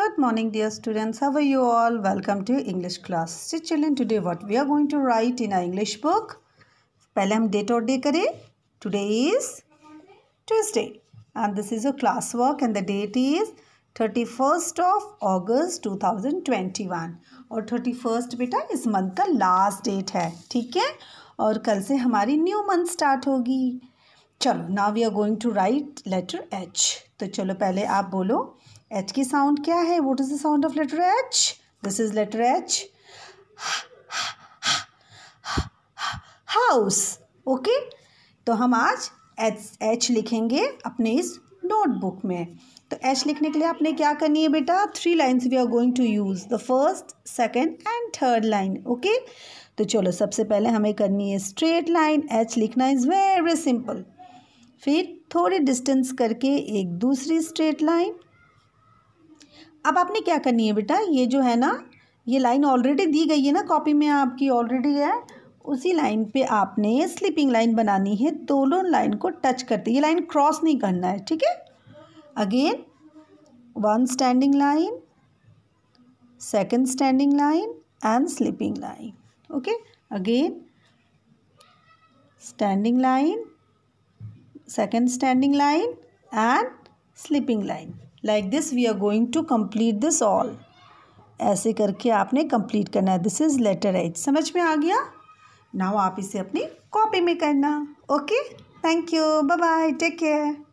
Good morning dear students, how are you all? Welcome to English class. So children, today what we are going to write in our English book? पहले हम date और day करें. Today is Tuesday and this is a class work and the date is 31st of August 2021 और 31st बेटा इस month का last date है ठीक है और कल से हमारी new month start होगी चलो now we are going to write letter H तो चलो पहले आप बोलो एच की साउंड क्या है what is the sound of letter H this is letter H house okay तो हम आज एच एच लिखेंगे अपने इस नोटबुक में तो एच लिखने के लिए आपने क्या करनी है बेटा three lines we are going to use the first second and third line okay तो चलो सबसे पहले हमें करनी है स्ट्रेट लाइन एच लिखना इज़ वेरी सिंपल फिर थोड़ी डिस्टेंस करके एक दूसरी स्ट्रेट लाइन अब आपने क्या करनी है बेटा ये जो है ना ये लाइन ऑलरेडी दी गई है ना कॉपी में आपकी ऑलरेडी है उसी लाइन पे आपने स्लीपिंग लाइन बनानी है दोनों लाइन को टच करते ये लाइन क्रॉस नहीं करना है ठीक है again one standing line second standing line and sleeping line okay again standing line second standing line and sleeping line like this we are going to complete this all ऐसे करके आपने complete करना है दिस इज़ लेटर एच समझ में आ गया now आप इसे अपनी कॉपी में करना okay thank you bye bye take care